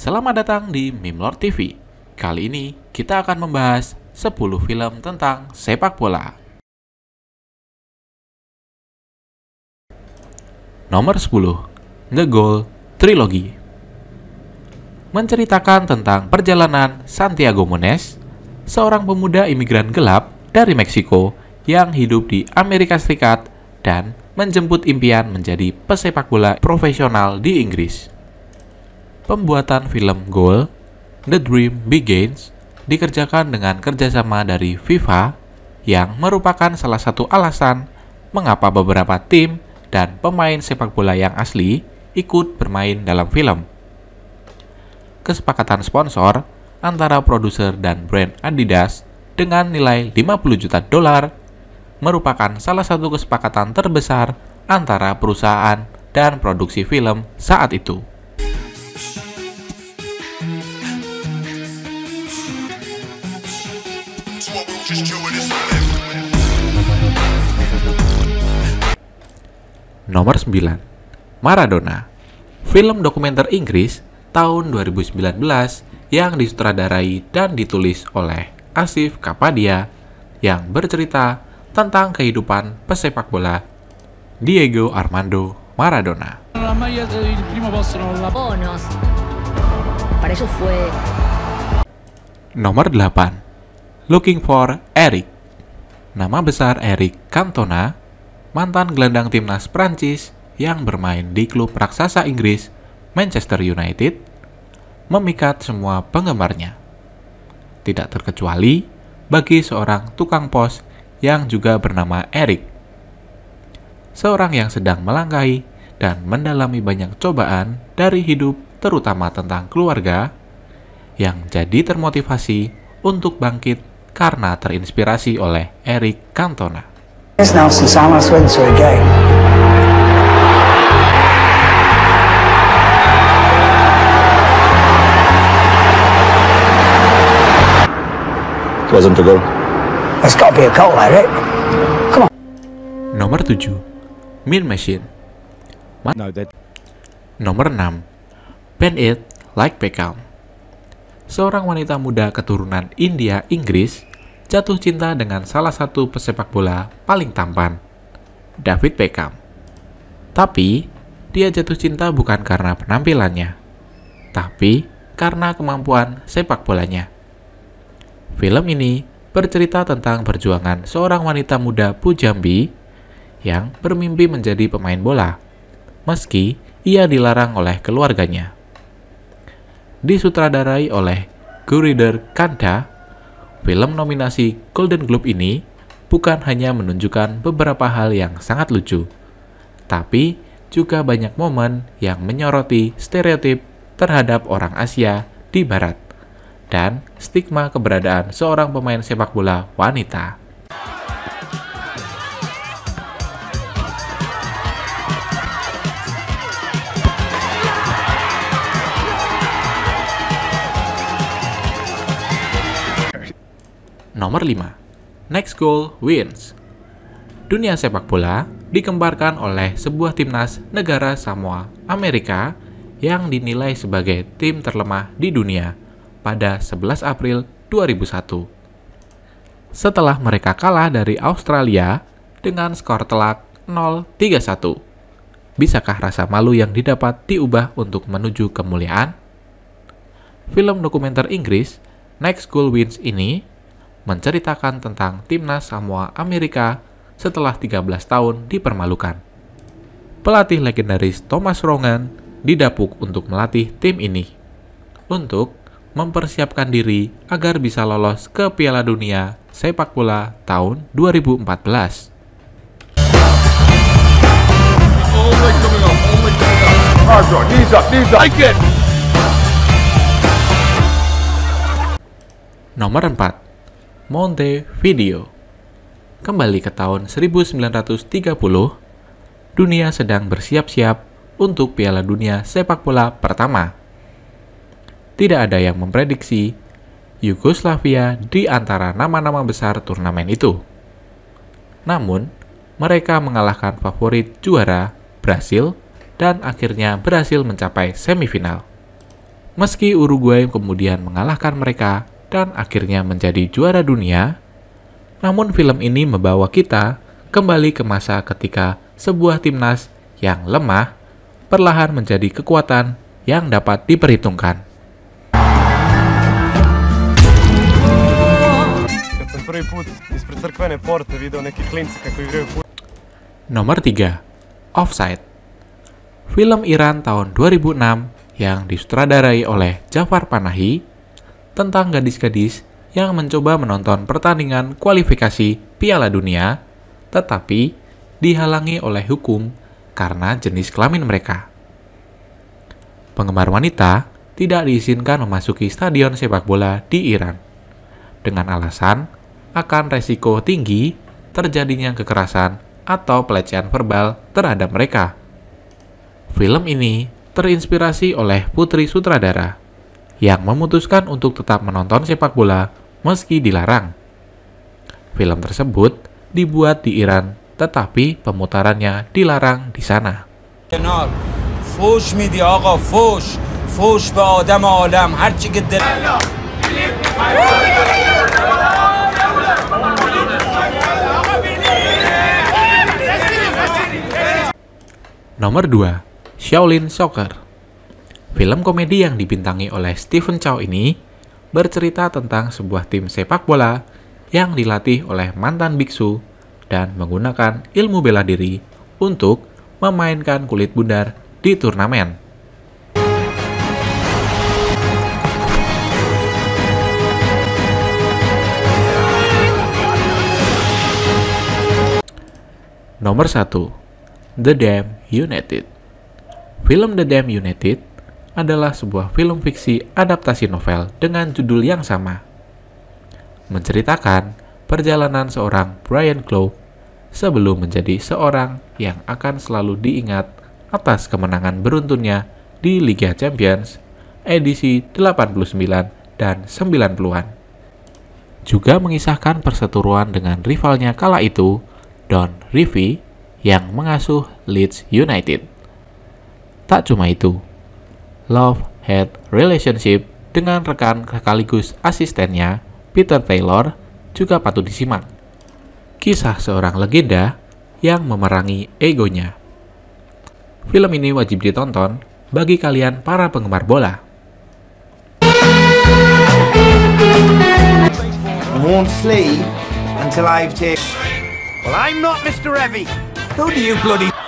Selamat datang di Mimlor TV. Kali ini kita akan membahas 10 film tentang sepak bola. Nomor 10. The Goal Trilogy Menceritakan tentang perjalanan Santiago Munez, seorang pemuda imigran gelap dari Meksiko yang hidup di Amerika Serikat dan menjemput impian menjadi pesepak bola profesional di Inggris pembuatan film Goal, The Dream Begins, dikerjakan dengan kerjasama dari FIFA, yang merupakan salah satu alasan mengapa beberapa tim dan pemain sepak bola yang asli ikut bermain dalam film. Kesepakatan sponsor antara produser dan brand Adidas dengan nilai 50 juta dolar merupakan salah satu kesepakatan terbesar antara perusahaan dan produksi film saat itu. Nomor 9. Maradona. Film dokumenter Inggris tahun 2019 yang disutradarai dan ditulis oleh Asif Kapadia yang bercerita tentang kehidupan pesepak bola Diego Armando Maradona. Nomor 8. Looking for Eric. Nama besar Eric Cantona mantan gelandang timnas Prancis yang bermain di klub raksasa Inggris, Manchester United, memikat semua penggemarnya. Tidak terkecuali bagi seorang tukang pos yang juga bernama Eric. Seorang yang sedang melangkahi dan mendalami banyak cobaan dari hidup terutama tentang keluarga, yang jadi termotivasi untuk bangkit karena terinspirasi oleh Eric Cantona. Now, sinceramente soy, soy gay. Wasn't to go. There's got to be a goal there, Come on. Nomor 7. Mean Machine. Ma no, that... Nomor 6. Pen It Like Beckham. Seorang wanita muda keturunan India Inggris jatuh cinta dengan salah satu pesepak bola paling tampan, David Beckham. Tapi, dia jatuh cinta bukan karena penampilannya, tapi karena kemampuan sepak bolanya. Film ini bercerita tentang perjuangan seorang wanita muda Pujambi yang bermimpi menjadi pemain bola, meski ia dilarang oleh keluarganya. Disutradarai oleh Gurinder Kanda Film nominasi Golden Globe ini bukan hanya menunjukkan beberapa hal yang sangat lucu, tapi juga banyak momen yang menyoroti stereotip terhadap orang Asia di Barat dan stigma keberadaan seorang pemain sepak bola wanita. Nomor 5. Next goal wins. Dunia sepak bola dikembarkan oleh sebuah timnas negara Samoa, Amerika yang dinilai sebagai tim terlemah di dunia pada 11 April 2001. Setelah mereka kalah dari Australia dengan skor telak 0-31. Bisakah rasa malu yang didapat diubah untuk menuju kemuliaan? Film dokumenter Inggris Next Goal Wins ini menceritakan tentang timnas Samoa Amerika setelah 13 tahun dipermalukan. Pelatih legendaris Thomas Rongan didapuk untuk melatih tim ini untuk mempersiapkan diri agar bisa lolos ke Piala Dunia Sepak Bola tahun 2014. Nomor 4. Montevideo. Kembali ke tahun 1930, dunia sedang bersiap-siap untuk Piala Dunia sepak bola pertama. Tidak ada yang memprediksi Yugoslavia di antara nama-nama besar turnamen itu. Namun, mereka mengalahkan favorit juara Brasil dan akhirnya berhasil mencapai semifinal. Meski Uruguay kemudian mengalahkan mereka dan akhirnya menjadi juara dunia, namun film ini membawa kita kembali ke masa ketika sebuah timnas yang lemah perlahan menjadi kekuatan yang dapat diperhitungkan. Nomor 3. Offside Film Iran tahun 2006 yang disutradarai oleh Jafar Panahi tentang gadis-gadis yang mencoba menonton pertandingan kualifikasi Piala Dunia, tetapi dihalangi oleh hukum karena jenis kelamin mereka. Penggemar wanita tidak diizinkan memasuki stadion sepak bola di Iran dengan alasan akan resiko tinggi terjadinya kekerasan atau pelecehan verbal terhadap mereka. Film ini terinspirasi oleh putri sutradara yang memutuskan untuk tetap menonton sepak bola meski dilarang. Film tersebut dibuat di Iran, tetapi pemutarannya dilarang di sana. Nomor 2, Shaolin Soccer. Film komedi yang dibintangi oleh Stephen Chow ini bercerita tentang sebuah tim sepak bola yang dilatih oleh mantan biksu dan menggunakan ilmu bela diri untuk memainkan kulit bundar di turnamen. Nomor 1. The Damn United Film The Damn United adalah sebuah film fiksi adaptasi novel dengan judul yang sama. Menceritakan perjalanan seorang Brian Clough sebelum menjadi seorang yang akan selalu diingat atas kemenangan beruntunnya di Liga Champions edisi 89 dan 90-an. Juga mengisahkan perseteruan dengan rivalnya kala itu, Don Revie, yang mengasuh Leeds United. Tak cuma itu, love-hate relationship dengan rekan sekaligus asistennya Peter Taylor juga patut disimak. Kisah seorang legenda yang memerangi egonya. Film ini wajib ditonton bagi kalian para penggemar bola. Well, I'm not Mr. Evie. Who do you bloody?